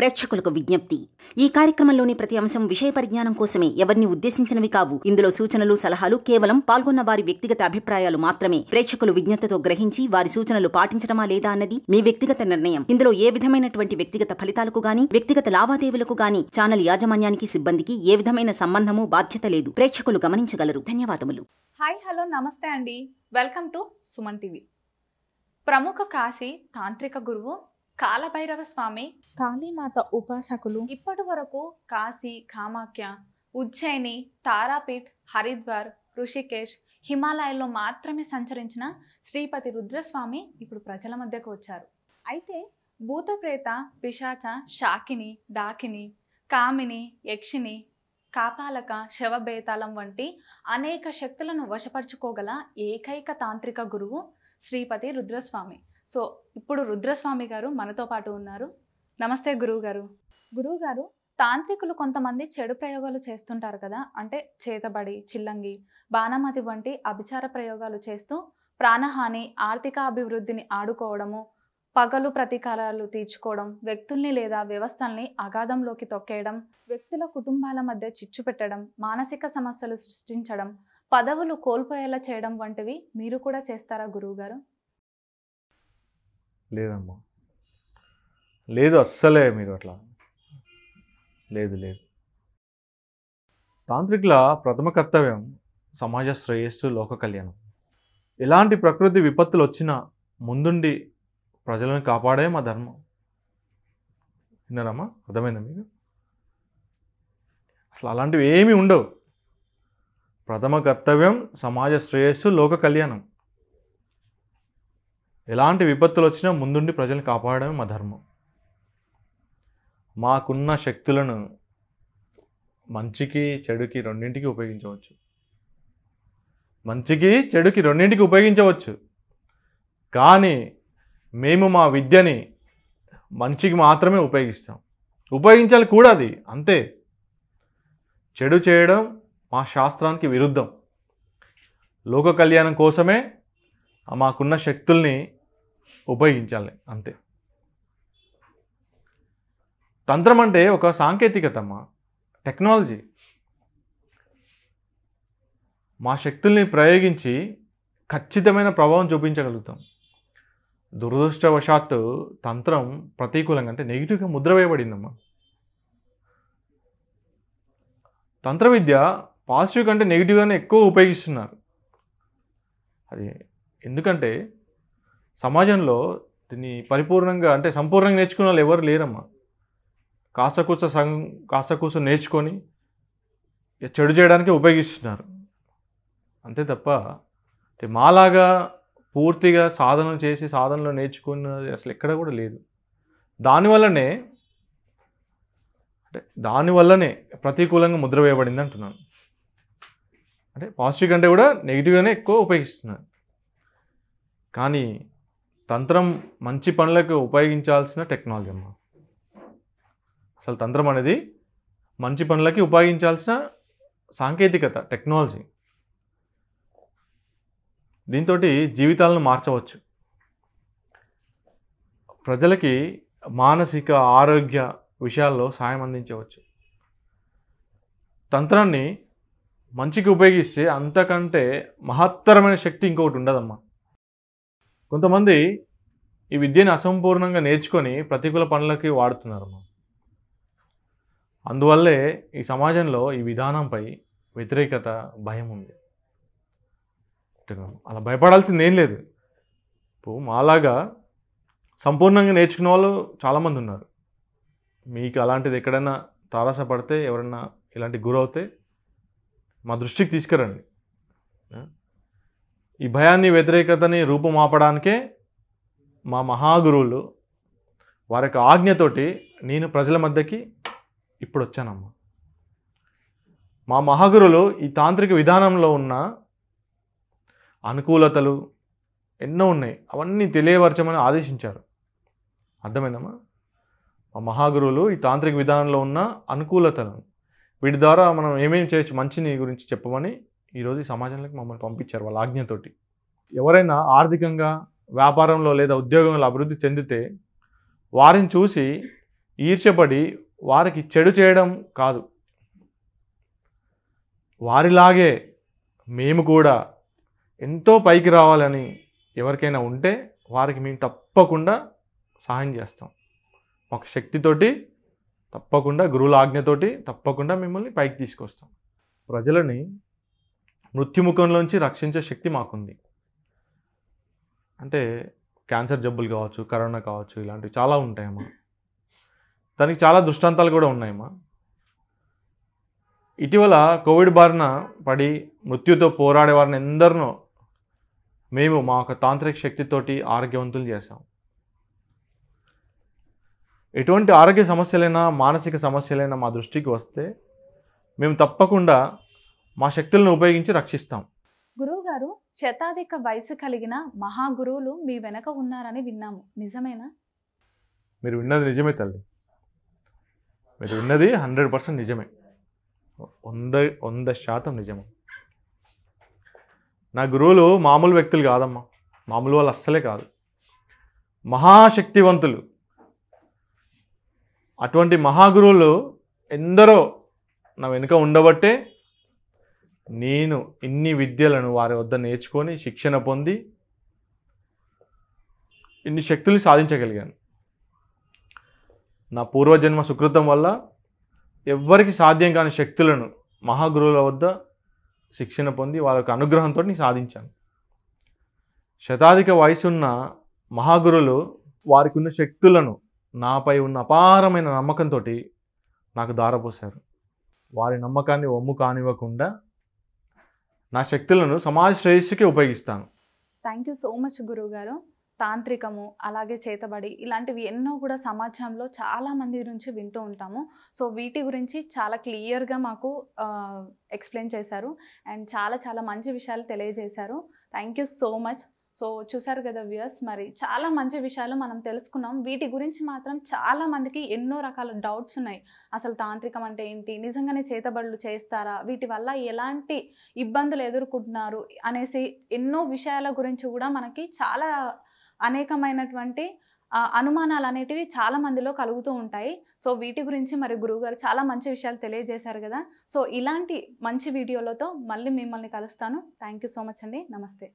ప్రేక్షకులకు విజ్ఞప్తి ఈ కార్యక్రమంలోని ప్రతి అంశం విషయ పరిజ్ఞానం కోసమే ఎవరిని ఉద్దేశించినవి కావు ఇందులో సూచనలు సలహాలు కేవలం పాల్గొన్న వారి వ్యక్తిగత అభిప్రాయాలు మాత్రమే ప్రేక్షకులు విజ్ఞతతో గ్రహించి వారి సూచనలు పాటించడమా లేదా అన్నది మీ వ్యక్తిగత నిర్ణయం ఇందులో ఏ విధమైనటువంటి వ్యక్తిగత ఫలితాలకు గాని వ్యక్తిగత లావాదేవీలకు గాని ఛానల్ యాజమాన్యానికి సిబ్బందికి ఏ విధమైన సంబంధము బాధ్యత లేదు ప్రేక్షకులు గమనించగలరు ధన్యవాదములు హాయ్ హలో నమస్తే అండి వెల్కమ్ టు సుమన్ టీవీ ప్రముఖ కాశీ తాంత్రిక గురువు కాలభైరవ స్వామి కాళీమాత ఉపాసకులు ఇప్పటి వరకు కాశీ కామాఖ్య ఉజ్జయిని తారాపీఠ్ హరిద్వార్ ఋషికేశ్ హిమాలయాల్లో మాత్రమే సంచరించిన శ్రీపతి రుద్రస్వామి ఇప్పుడు ప్రజల మధ్యకు వచ్చారు అయితే భూతప్రేత పిశాచ షాకిని డాకిని కామిని యక్షిని కాపాలక శవబేతాళం వంటి అనేక శక్తులను వశపరుచుకోగల ఏకైక తాంత్రిక గురువు శ్రీపతి రుద్రస్వామి సో ఇప్పుడు రుద్రస్వామి గారు మనతో పాటు ఉన్నారు నమస్తే గురువు గారు గురువు గారు తాంత్రికులు కొంతమంది చెడు ప్రయోగాలు చేస్తుంటారు కదా అంటే చేతబడి చిల్లంగి బాణమతి వంటి అభిచార ప్రయోగాలు చేస్తూ ప్రాణహాని ఆర్థిక అభివృద్ధిని ఆడుకోవడము పగలు ప్రతీకారాలు తీర్చుకోవడం వ్యక్తుల్ని లేదా వ్యవస్థల్ని అగాధంలోకి తొక్కేయడం వ్యక్తుల కుటుంబాల మధ్య చిచ్చు పెట్టడం మానసిక సమస్యలు సృష్టించడం పదవులు కోల్పోయేలా చేయడం వంటివి మీరు కూడా చేస్తారా గురువుగారు లేదమ్మా లేదు అస్సలే మీరు అట్లా లేదు లేదు తాంత్రికుల ప్రథమ కర్తవ్యం సమాజ శ్రేయస్సు లోక కళ్యాణం ఎలాంటి ప్రకృతి విపత్తులు వచ్చినా ముందుండి ప్రజలను కాపాడే మా ధర్మం విన్నారమ్మా అర్థమైందా మీకు అసలు అలాంటివి ఏమీ ఉండవు ప్రథమ కర్తవ్యం సమాజ శ్రేయస్సు లోక కళ్యాణం ఎలాంటి విపత్తులు వచ్చినా ముందుండి ప్రజల్ని కాపాడడమే మా ధర్మం మాకున్న శక్తులను మంచికి చెడుకి రెండింటికి ఉపయోగించవచ్చు మంచికి చెడుకి రెండింటికి ఉపయోగించవచ్చు కానీ మేము మా విద్యని మంచికి మాత్రమే ఉపయోగిస్తాం ఉపయోగించాలి కూడా అది అంతే చెడు చేయడం మా శాస్త్రానికి విరుద్ధం లోక కళ్యాణం కోసమే మాకున్న శక్తుల్ని ఉపయోగించాలి అంతే తంత్రం అంటే ఒక సాంకేతికతమ్మా టెక్నాలజీ మా శక్తుల్ని ప్రయోగించి ఖచ్చితమైన ప్రభావం చూపించగలుగుతాం దురదృష్టవశాత్తు తంత్రం ప్రతికూలంగా అంటే నెగిటివ్గా ముద్ర వేయబడిందమ్మా తంత్ర విద్య పాజిటివ్ కంటే నెగిటివ్గానే ఎక్కువ ఉపయోగిస్తున్నారు అది ఎందుకంటే సమాజంలో దీన్ని పరిపూర్ణంగా అంటే సంపూర్ణంగా నేర్చుకున్న వాళ్ళు ఎవరు లేరమ్మా కాస్త సం కాసకూస కాస్త నేర్చుకొని చెడు చేయడానికి ఉపయోగిస్తున్నారు అంతే తప్ప మాలాగా పూర్తిగా సాధన చేసి సాధనలో నేర్చుకున్నది అసలు ఎక్కడ కూడా లేదు దానివల్లనే అంటే దానివల్లనే ప్రతికూలంగా ముద్ర వేయబడింది అంటున్నాను అంటే పాజిటివ్ కంటే కూడా నెగిటివ్గానే ఎక్కువ ఉపయోగిస్తున్నారు కానీ తంత్రం మంచి పనులకు ఉపయోగించాల్సిన టెక్నాలజీ అమ్మా అసలు తంత్రం అనేది మంచి పనులకి ఉపయోగించాల్సిన సాంకేతికత టెక్నాలజీ దీంతో జీవితాలను మార్చవచ్చు ప్రజలకి మానసిక ఆరోగ్య విషయాల్లో సాయం అందించవచ్చు తంత్రాన్ని మంచికి ఉపయోగిస్తే అంతకంటే మహత్తరమైన శక్తి ఇంకొకటి ఉండదమ్మా కొంతమంది ఈ విద్యను అసంపూర్ణంగా నేర్చుకొని ప్రతికూల పనులకి వాడుతున్నారు అందువల్లే ఈ సమాజంలో ఈ విధానంపై వ్యతిరేకత భయం ఉంది అలా భయపడాల్సింది ఏం లేదు ఇప్పుడు మాలాగా సంపూర్ణంగా నేర్చుకున్న వాళ్ళు చాలామంది ఉన్నారు మీకు అలాంటిది ఎక్కడైనా తారసపడితే ఎవరైనా ఇలాంటి గురవుతే మా దృష్టికి తీసుకురండి ఈ భయాన్ని వ్యతిరేకతని రూపుమాపడానికే మా మహాగురువులు వారి యొక్క ఆజ్ఞతోటి నేను ప్రజల మధ్యకి ఇప్పుడు వచ్చానమ్మా మా మహాగురులు ఈ తాంత్రిక విధానంలో ఉన్న అనుకూలతలు ఎన్నో ఉన్నాయి అవన్నీ తెలియవరచమని ఆదేశించారు అర్థమైందమ్మా మా మహాగురువులు ఈ తాంత్రిక విధానంలో ఉన్న అనుకూలతలు వీటి ద్వారా మనం ఏమేమి చేయొచ్చు మంచిని గురించి చెప్పమని ఈరోజు ఈ సమాజంలోకి మమ్మల్ని పంపించారు వాళ్ళ ఆజ్ఞతోటి ఎవరైనా ఆర్థికంగా వ్యాపారంలో లేదా ఉద్యోగంలో అభివృద్ధి చెందితే వారిని చూసి ఈర్ష్యపడి వారికి చెడు చేయడం కాదు వారిలాగే మేము కూడా ఎంతో పైకి రావాలని ఎవరికైనా ఉంటే వారికి మేము తప్పకుండా సహాయం చేస్తాం ఒక శక్తితోటి తప్పకుండా గురువుల ఆజ్ఞతోటి తప్పకుండా మిమ్మల్ని పైకి తీసుకొస్తాం ప్రజలని మృత్యుముఖంలోంచి రక్షించే శక్తి మాకుంది అంటే క్యాన్సర్ జబ్బులు కావచ్చు కరోనా కావచ్చు ఇలాంటివి చాలా ఉంటాయమ్మా దానికి చాలా దృష్టాంతాలు కూడా ఉన్నాయమ్మా ఇటీవల కోవిడ్ బారిన పడి మృత్యుతో పోరాడే వారిని ఎందరినో మేము మా యొక్క తాంత్రిక శక్తితోటి ఆరోగ్యవంతులు చేశాం ఎటువంటి ఆరోగ్య సమస్యలైనా మానసిక సమస్యలైనా మా దృష్టికి వస్తే మేము తప్పకుండా మా శక్తులను ఉపయోగించి రక్షిస్తాం గురువుగారు శతాధిక వయసు కలిగిన మహాగురువులు మీ వెనక ఉన్నారని విన్నాము నిజమేనా మీరు విన్నది నిజమే తల్లి మీరు విన్నది హండ్రెడ్ పర్సెంట్ నిజమే వంద వంద శాతం నిజము నా గురువులు మామూలు వ్యక్తులు కాదమ్మా మామూలు వాళ్ళు అస్సలే కాదు మహాశక్తివంతులు అటువంటి మహాగురువులు ఎందరో నా వెనుక ఉండబట్టే నేను ఇన్ని విద్యలను వారి వద్ద నేర్చుకొని శిక్షణ పొంది ఇన్ని శక్తులు సాధించగలిగాను నా పూర్వజన్మ సుకృతం వల్ల ఎవ్వరికి సాధ్యం కాని శక్తులను మహాగురువుల వద్ద శిక్షణ పొంది వారి యొక్క అనుగ్రహంతో నేను సాధించాను శతాధిక వయసున్న మహాగురులు వారికి ఉన్న శక్తులను నాపై ఉన్న అపారమైన నమ్మకంతో నాకు దారపోశారు వారి నమ్మకాన్ని ఒమ్ము కానివ్వకుండా నా శక్తులను సమాజ శ్రేయస్సుకి ఉపయోగిస్తాను థ్యాంక్ యూ సో మచ్ గురువుగారు తాంత్రికము అలాగే చేతబడి ఇలాంటివి ఎన్నో కూడా సమాజంలో చాలామంది నుంచి వింటూ ఉంటాము సో వీటి గురించి చాలా క్లియర్గా మాకు ఎక్స్ప్లెయిన్ చేశారు అండ్ చాలా చాలా మంచి విషయాలు తెలియజేశారు thank you so much so చూసారు కదా వ్యూస్ మరి చాలా మంచి విషయాలు మనం తెలుసుకున్నాం వీటి గురించి మాత్రం చాలా మందికి ఎన్నో రకాల డౌట్స్ ఉన్నాయి అసలు తాంత్రికం అంటే ఏంటి నిజంగానే చేతబడులు చేస్తారా వీటి వల్ల ఎలాంటి ఇబ్బందులు ఎదుర్కొంటున్నారు అనేసి ఎన్నో విషయాల గురించి కూడా మనకి చాలా అనేకమైనటువంటి అనుమానాలు అనేటివి చాలా మందిలో కలుగుతూ ఉంటాయి సో వీటి గురించి మరి గురువుగారు చాలా మంచి విషయాలు తెలియజేశారు కదా సో ఇలాంటి మంచి వీడియోలతో మళ్ళీ మిమ్మల్ని కలుస్తాను థ్యాంక్ సో మచ్ అండి నమస్తే